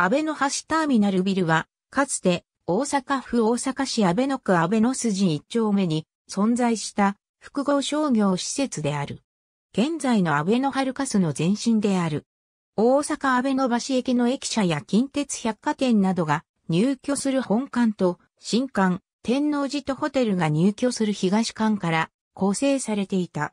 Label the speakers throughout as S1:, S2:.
S1: 安倍の橋ターミナルビルは、かつて大阪府大阪市安倍の区安倍の筋一丁目に存在した複合商業施設である。現在の安倍のハカスの前身である。大阪安倍の橋駅の駅舎や近鉄百貨店などが入居する本館と新館、天王寺とホテルが入居する東館から構成されていた。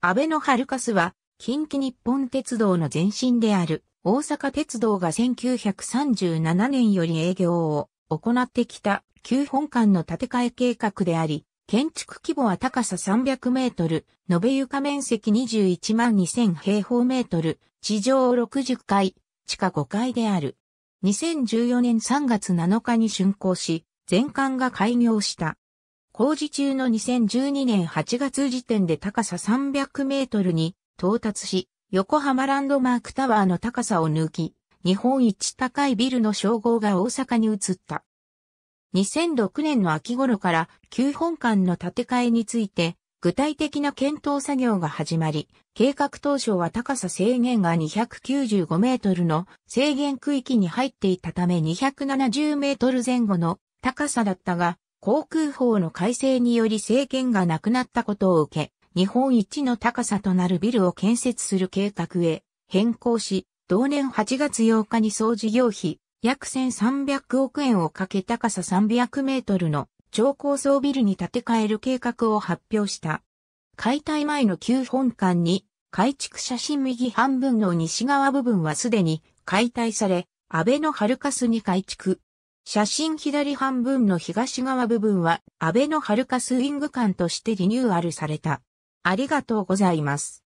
S1: 安倍のハカスは近畿日本鉄道の前身である大阪鉄道が1937年より営業を行ってきた旧本館の建て替え計画であり、建築規模は高さ300メートル、延べ床面積21万2000平方メートル、地上60階、地下5階である。2014年3月7日に竣工し、全館が開業した。工事中の2012年8月時点で高さ300メートルに到達し、横浜ランドマークタワーの高さを抜き、日本一高いビルの称号が大阪に移った。2006年の秋頃から旧本館の建て替えについて具体的な検討作業が始まり、計画当初は高さ制限が295メートルの制限区域に入っていたため270メートル前後の高さだったが、航空法の改正により制限がなくなったことを受け、日本一の高さとなるビルを建設する計画へ変更し、同年8月8日に総事業費約1300億円をかけ高さ300メートルの超高層ビルに建て替える計画を発表した。解体前の旧本館に改築写真右半分の西側部分はすでに解体され、安倍のハルカスに改築。写真左半分の東側部分は安倍のハルカスウィング館としてリニューアルされた。ありがとうございます。